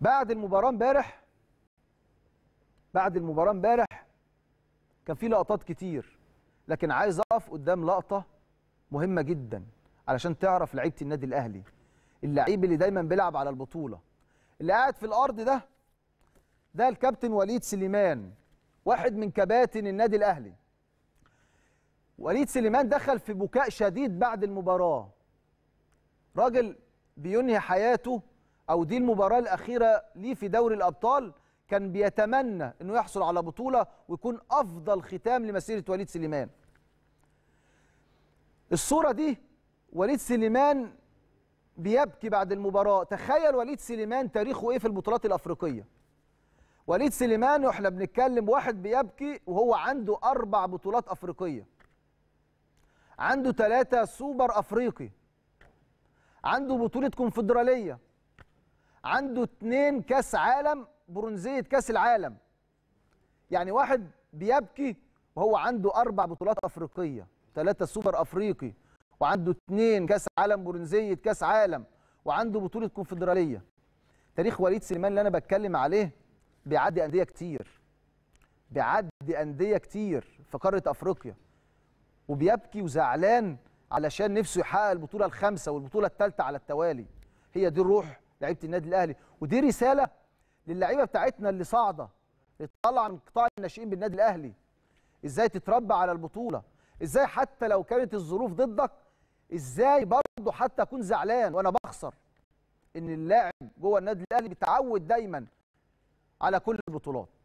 بعد المباراه امبارح بعد المباراه امبارح كان في لقطات كتير لكن عايز اقف قدام لقطه مهمه جدا علشان تعرف لعيبه النادي الاهلي اللعيب اللي دايما بيلعب على البطوله اللي قاعد في الارض ده ده الكابتن وليد سليمان واحد من كباتن النادي الاهلي وليد سليمان دخل في بكاء شديد بعد المباراه راجل بينهي حياته او دي المباراه الاخيره ليه في دوري الابطال كان بيتمنى انه يحصل على بطوله ويكون افضل ختام لمسيره وليد سليمان الصوره دي وليد سليمان بيبكي بعد المباراه تخيل وليد سليمان تاريخه ايه في البطولات الافريقيه وليد سليمان واحنا بنتكلم واحد بيبكي وهو عنده اربع بطولات افريقيه عنده ثلاثه سوبر افريقي عنده بطوله كونفدراليه عنده اتنين كاس عالم برونزيه كاس العالم يعني واحد بيبكي وهو عنده اربع بطولات افريقيه ثلاثه سوبر افريقي وعنده اتنين كاس عالم برونزيه كاس عالم وعنده بطوله كونفدراليه تاريخ وليد سليمان اللي انا بتكلم عليه بيعدي انديه كتير بيعدي انديه كتير في قاره افريقيا وبيبكي وزعلان علشان نفسه يحقق البطوله الخامسه والبطوله الثالثه على التوالي هي دي الروح لعيبه النادي الاهلي ودي رساله للعيبه بتاعتنا اللي صاعده اللي طالعه من قطاع الناشئين بالنادي الاهلي ازاي تتربى على البطوله ازاي حتى لو كانت الظروف ضدك ازاي برضه حتى اكون زعلان وانا بخسر ان اللاعب جوه النادي الاهلي بيتعود دايما على كل البطولات